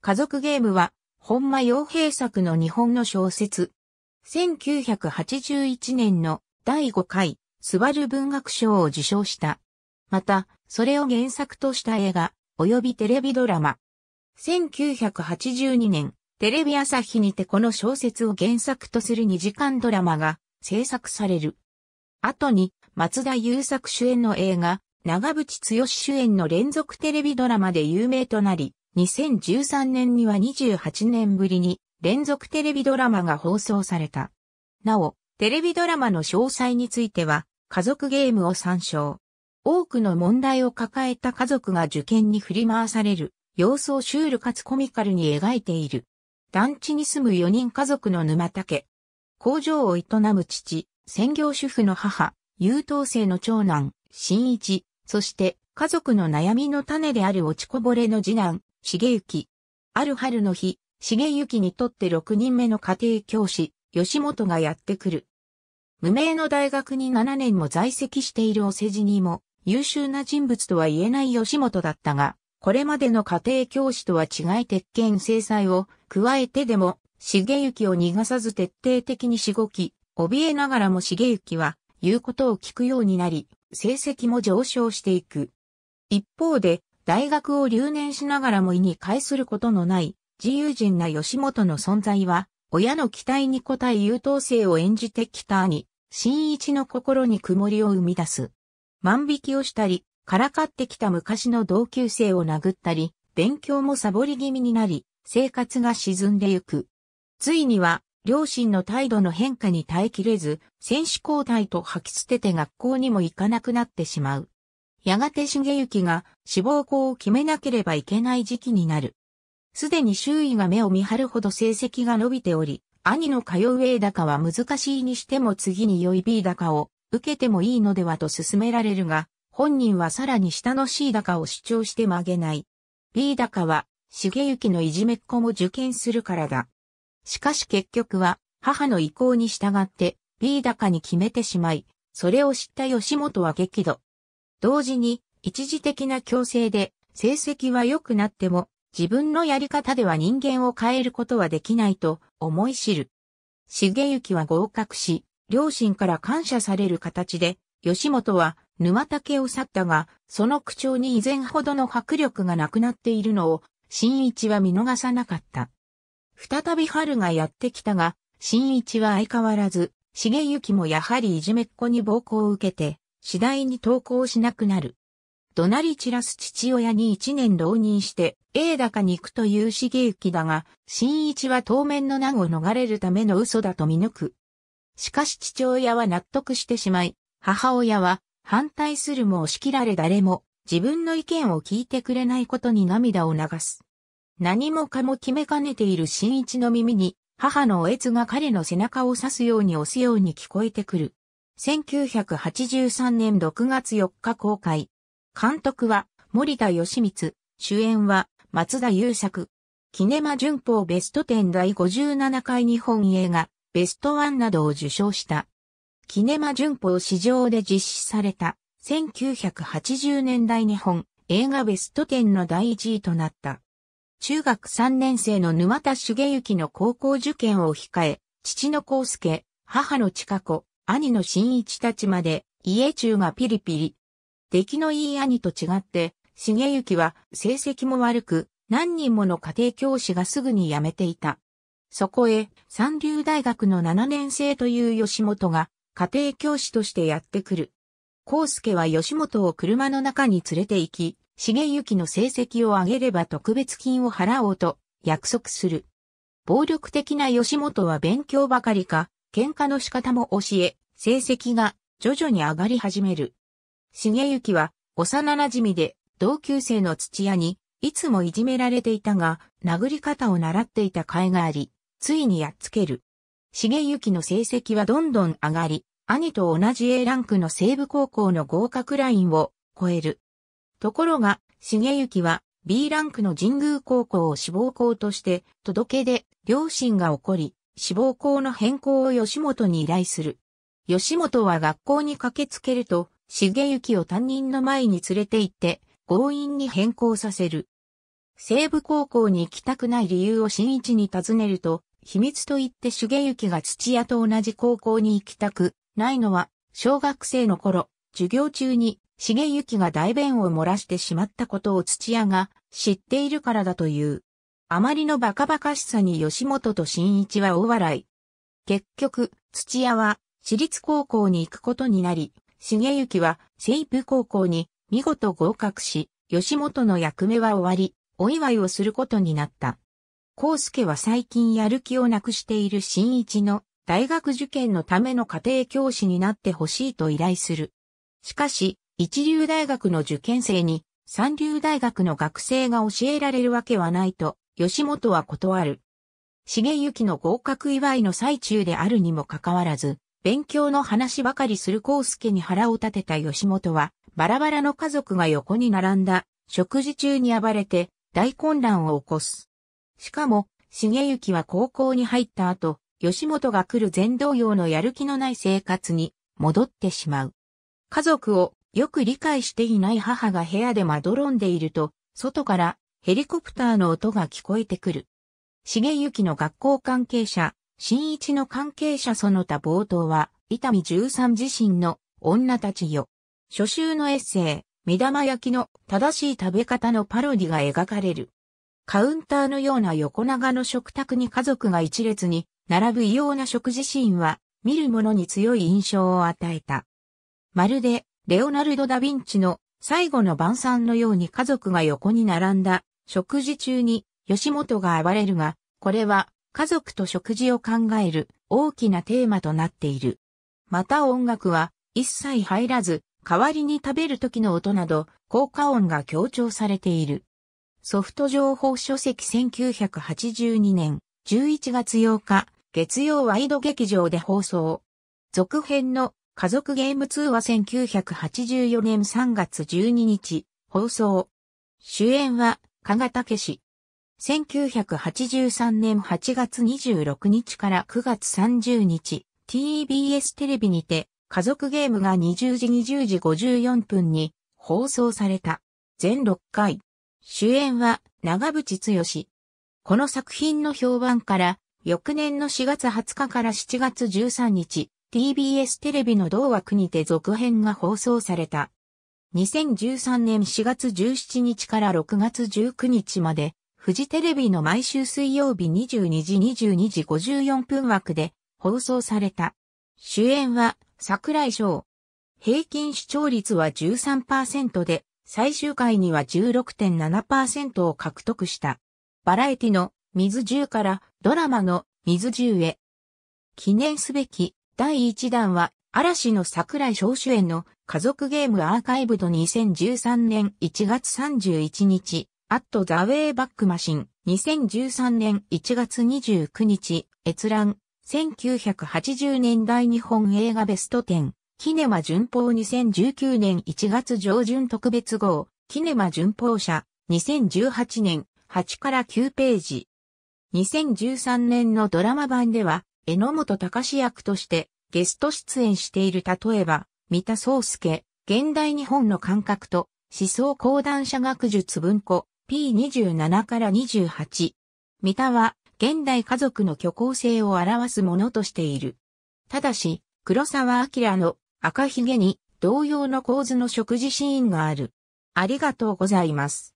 家族ゲームは、本間洋平作の日本の小説。1981年の第5回、スバル文学賞を受賞した。また、それを原作とした映画、及びテレビドラマ。1982年、テレビ朝日にてこの小説を原作とする2時間ドラマが制作される。後に、松田優作主演の映画、長渕剛主演の連続テレビドラマで有名となり、2013年には28年ぶりに連続テレビドラマが放送された。なお、テレビドラマの詳細については、家族ゲームを参照。多くの問題を抱えた家族が受験に振り回される、様子をシュールかつコミカルに描いている。団地に住む4人家族の沼竹。工場を営む父、専業主婦の母、優等生の長男、新一、そして家族の悩みの種である落ちこぼれの次男、重幸。ある春の日、重幸にとって6人目の家庭教師、吉本がやってくる。無名の大学に7年も在籍しているお世辞にも、優秀な人物とは言えない吉本だったが、これまでの家庭教師とは違い鉄拳制裁を加えてでも、重幸を逃がさず徹底的にしごき、怯えながらも重幸は言うことを聞くようになり、成績も上昇していく。一方で、大学を留年しながらも意に介することのない自由人な吉本の存在は、親の期待に応え優等生を演じてきた兄、新一の心に曇りを生み出す。万引きをしたり、からかってきた昔の同級生を殴ったり、勉強もサボり気味になり、生活が沈んでゆく。ついには、両親の態度の変化に耐えきれず、選手交代と吐き捨てて学校にも行かなくなってしまう。やがて重幸が志望校を決めなければいけない時期になる。すでに周囲が目を見張るほど成績が伸びており、兄の通う A 高は難しいにしても次に良い B 高を受けてもいいのではと勧められるが、本人はさらに下の C 高を主張して曲げない。B 高は、重幸のいじめっ子も受験するからだ。しかし結局は、母の意向に従って、B 高に決めてしまい、それを知った吉本は激怒。同時に一時的な強制で成績は良くなっても自分のやり方では人間を変えることはできないと思い知る。重幸は合格し、両親から感謝される形で、吉本は沼竹を去ったが、その口調に以前ほどの迫力がなくなっているのを、新一は見逃さなかった。再び春がやってきたが、新一は相変わらず、重幸もやはりいじめっ子に暴行を受けて、次第に投稿しなくなる。怒鳴り散らす父親に一年浪人して、A 高に行くという茂行だが、新一は当面の名を逃れるための嘘だと見抜く。しかし父親は納得してしまい、母親は反対するも押し切られ誰も自分の意見を聞いてくれないことに涙を流す。何もかも決めかねている新一の耳に、母のおえつが彼の背中を刺すように押すように聞こえてくる。1983年6月4日公開。監督は森田義光、主演は松田優作。キネマ旬報ベスト10第57回日本映画ベストワンなどを受賞した。キネマ旬報市場で実施された1980年代日本映画ベスト10の第1位となった。中学3年生の沼田茂之の高校受験を控え、父の康介、母の千佳子、兄の新一たちまで、家中がピリピリ。出来のいい兄と違って、重幸は成績も悪く、何人もの家庭教師がすぐに辞めていた。そこへ、三流大学の7年生という吉本が、家庭教師としてやってくる。康介は吉本を車の中に連れて行き、重幸の成績を上げれば特別金を払おうと約束する。暴力的な吉本は勉強ばかりか、喧嘩の仕方も教え、成績が徐々に上がり始める。重幸は幼馴染で同級生の土屋にいつもいじめられていたが殴り方を習っていた甲斐があり、ついにやっつける。重幸の成績はどんどん上がり、兄と同じ A ランクの西部高校の合格ラインを超える。ところが、重幸は B ランクの神宮高校を志望校として届け出、両親が怒り、志望校の変更を吉本に依頼する。吉本は学校に駆けつけると、重幸を担任の前に連れて行って、強引に変更させる。西部高校に行きたくない理由を新一に尋ねると、秘密と言って重幸が土屋と同じ高校に行きたくないのは、小学生の頃、授業中に重幸が大便を漏らしてしまったことを土屋が知っているからだという。あまりのバカバカしさに吉本と新一は大笑い。結局、土屋は私立高校に行くことになり、重幸は西部高校に見事合格し、吉本の役目は終わり、お祝いをすることになった。康介は最近やる気をなくしている新一の大学受験のための家庭教師になってほしいと依頼する。しかし、一流大学の受験生に三流大学の学生が教えられるわけはないと吉本は断る。重幸の合格祝いの最中であるにもかかわらず、勉強の話ばかりする康介に腹を立てた吉本は、バラバラの家族が横に並んだ、食事中に暴れて、大混乱を起こす。しかも、重幸は高校に入った後、吉本が来る全同様のやる気のない生活に戻ってしまう。家族をよく理解していない母が部屋でまどろんでいると、外からヘリコプターの音が聞こえてくる。重幸の学校関係者、新一の関係者その他冒頭は、伊丹十三自身の女たちよ。初週のエッセイ、目玉焼きの正しい食べ方のパロディが描かれる。カウンターのような横長の食卓に家族が一列に並ぶ異様な食事シーンは、見る者に強い印象を与えた。まるで、レオナルド・ダ・ヴィンチの最後の晩餐のように家族が横に並んだ食事中に吉本が暴れるが、これは家族と食事を考える大きなテーマとなっている。また音楽は一切入らず、代わりに食べる時の音など効果音が強調されている。ソフト情報書籍1982年11月8日、月曜ワイド劇場で放送。続編の家族ゲーム2は1984年3月12日、放送。主演は加賀武氏。1983年8月26日から9月30日、TBS テレビにて、家族ゲームが20時20時54分に放送された。全6回。主演は長渕剛。この作品の評判から、翌年の4月20日から7月13日、TBS テレビの同枠にて続編が放送された。2013年4月17日から6月19日まで、フジテレビの毎週水曜日22時22時54分枠で放送された。主演は桜井翔。平均視聴率は13%で、最終回には16.7%を獲得した。バラエティの水10からドラマの水10へ。記念すべき第1弾は嵐の桜井翔主演の家族ゲームアーカイブド2013年1月31日、アットザウェイバックマシン2013年1月29日、閲覧、1980年代日本映画ベスト10、キネマ巡報2019年1月上旬特別号、キネマ巡報社、2018年8から9ページ。2013年のドラマ版では、榎本隆役として、ゲスト出演している例えば、三田宗介、現代日本の感覚と思想講談社学術文庫 P27 から28。三田は現代家族の虚構性を表すものとしている。ただし、黒沢明の赤ひげに同様の構図の食事シーンがある。ありがとうございます。